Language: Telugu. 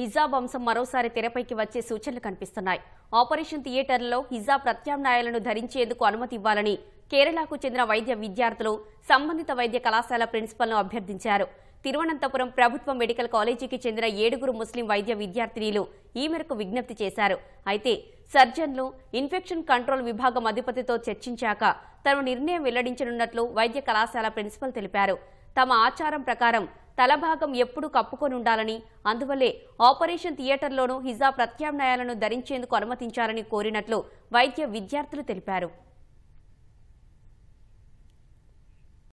హిజాబ్ అంశం మరోసారి తెరపైకి వచ్చే సూచనలు కనిపిస్తున్నాయి ఆపరేషన్ థియేటర్లలో హిజాబ్ ప్రత్యామ్నాయాలను ధరించేందుకు అనుమతి ఇవ్వాలని కేరళకు చెందిన వైద్య విద్యార్థులు సంబంధిత వైద్య కళాశాల ప్రిన్సిపల్ను అభ్యర్థించారు తిరువనంతపురం ప్రభుత్వ మెడికల్ కాలేజీకి చెందిన ఏడుగురు ముస్లిం వైద్య విద్యార్థినీలు ఈ మేరకు విజ్ఞప్తి చేశారు అయితే సర్జన్లు ఇన్ఫెక్షన్ కంట్రోల్ విభాగం అధిపతితో చర్చించాక తమ నిర్ణయం వెల్లడించనున్నట్లు వైద్య కళాశాల ప్రిన్సిపల్ తెలిపారు తమ ఆచారం ప్రకారం తలభాగం ఎప్పుడూ ఉండాలని అందువల్లే ఆపరేషన్ థియేటర్లోనూ హిజా ప్రత్యామ్నాయాలను ధరించేందుకు అనుమతించాలని కోరినట్లు వైద్య విద్యార్థులు తెలిపారు